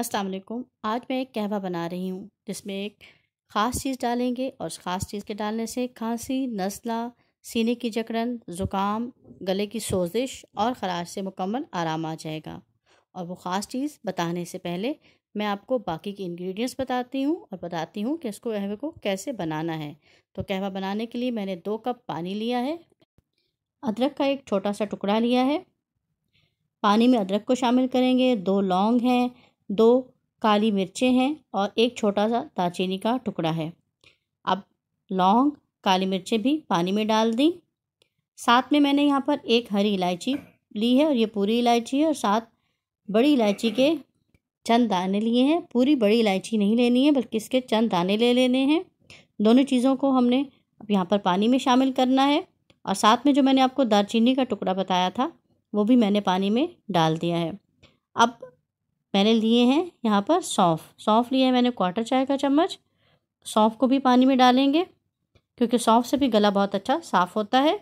अस्सलाम वालेकुम आज मैं एक कहवा बना रही हूँ जिसमें एक ख़ास चीज़ डालेंगे और उस ख़ास चीज़ के डालने से खांसी नज़ला सीने की जकड़न ज़ुकाम गले की सोजिश और ख़राश से मुकम्मल आराम आ जाएगा और वो ख़ास चीज़ बताने से पहले मैं आपको बाकी के इंग्रेडिएंट्स बताती हूँ और बताती हूँ कि इसको कहवे को कैसे बनाना है तो कहवा बनाने के लिए मैंने दो कप पानी लिया है अदरक का एक छोटा सा टुकड़ा लिया है पानी में अदरक को शामिल करेंगे दो लौंग हैं दो काली मिर्चें हैं और एक छोटा सा दालचीनी का टुकड़ा है अब लौंग काली मिर्चें भी पानी में डाल दी साथ में मैंने यहाँ पर एक हरी इलायची ली है और ये पूरी इलायची है और साथ बड़ी इलायची के चंद दाने लिए हैं पूरी बड़ी इलायची नहीं लेनी है बल्कि इसके चंद दाने ले लेने हैं दोनों चीज़ों को हमने अब यहाँ पर पानी में शामिल करना है और साथ में जो मैंने आपको दालचीनी का टुकड़ा बताया था वो भी मैंने पानी में डाल दिया है अब मैंने लिए हैं यहाँ पर सौंफ सौंफ लिया है मैंने क्वार्टर चाय का चम्मच सौंफ को भी पानी में डालेंगे क्योंकि सौंफ से भी गला बहुत अच्छा साफ़ होता है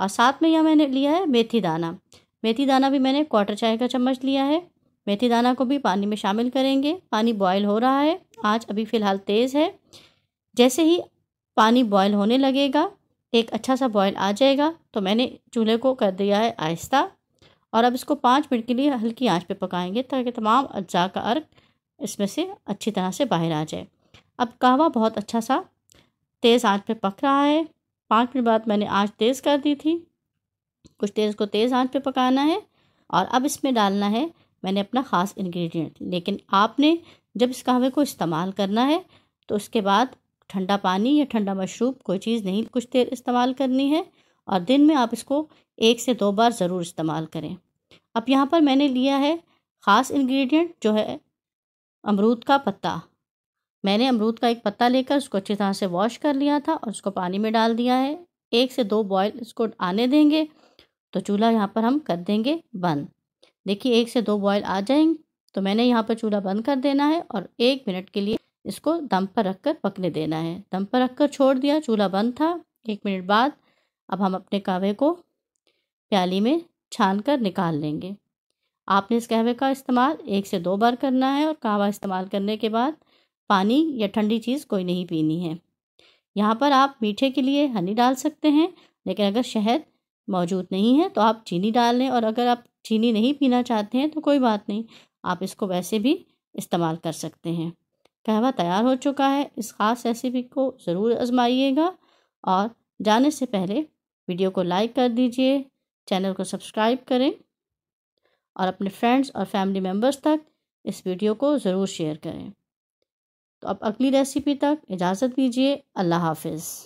और साथ में यह मैंने लिया है मेथी दाना मेथी दाना भी मैंने क्वार्टर चाय का चम्मच लिया है मेथी दाना को भी पानी में शामिल करेंगे पानी बॉयल हो रहा है आज अभी फ़िलहाल तेज़ है जैसे ही पानी बॉयल होने लगेगा एक अच्छा सा बॉयल आ जाएगा तो मैंने चूल्हे को कर दिया है आहिस्ता और अब इसको पाँच मिनट के लिए हल्की आंच पे पकाएंगे ताकि तमाम अज्जा का अर्क इसमें से अच्छी तरह से बाहर आ जाए अब कहवा बहुत अच्छा सा तेज़ आंच पे पक रहा है पाँच मिनट बाद मैंने आंच तेज़ कर दी थी कुछ तेज़ को तेज़ आंच पे पकाना है और अब इसमें डालना है मैंने अपना ख़ास इन्ग्रीडियंट लेकिन आपने जब इस कहवे को इस्तेमाल करना है तो उसके बाद ठंडा पानी या ठंडा मशरूब कोई चीज़ नहीं कुछ देर इस्तेमाल करनी है और दिन में आप इसको एक से दो बार ज़रूर इस्तेमाल करें अब यहाँ पर मैंने लिया है ख़ास इंग्रेडिएंट जो है अमरूद का पत्ता मैंने अमरूद का एक पत्ता लेकर उसको अच्छी तरह से वॉश कर लिया था और उसको पानी में डाल दिया है एक से दो बॉयल इसको आने देंगे तो चूल्हा यहाँ पर हम कर देंगे बंद देखिए एक से दो बॉयल आ जाएंगे तो मैंने यहाँ पर चूल्हा बंद कर देना है और एक मिनट के लिए इसको दम पर रख कर पकने देना है दम पर रख कर छोड़ दिया चूल्हा बंद था एक मिनट बाद अब हम अपने कहवे को प्याली में छान कर निकाल लेंगे आपने इस कहवे का इस्तेमाल एक से दो बार करना है और कहवा इस्तेमाल करने के बाद पानी या ठंडी चीज़ कोई नहीं पीनी है यहाँ पर आप मीठे के लिए हनी डाल सकते हैं लेकिन अगर शहद मौजूद नहीं है तो आप चीनी डाल लें और अगर आप चीनी नहीं पीना चाहते हैं तो कोई बात नहीं आप इसको वैसे भी इस्तेमाल कर सकते हैं कहवा तैयार हो चुका है इस ख़ास रेसिपी को ज़रूर आजमाइएगा और जाने से पहले वीडियो को लाइक कर दीजिए चैनल को सब्सक्राइब करें और अपने फ्रेंड्स और फैमिली मेम्बर्स तक इस वीडियो को ज़रूर शेयर करें तो अब अगली रेसिपी तक इजाज़त दीजिए अल्लाह हाफिज़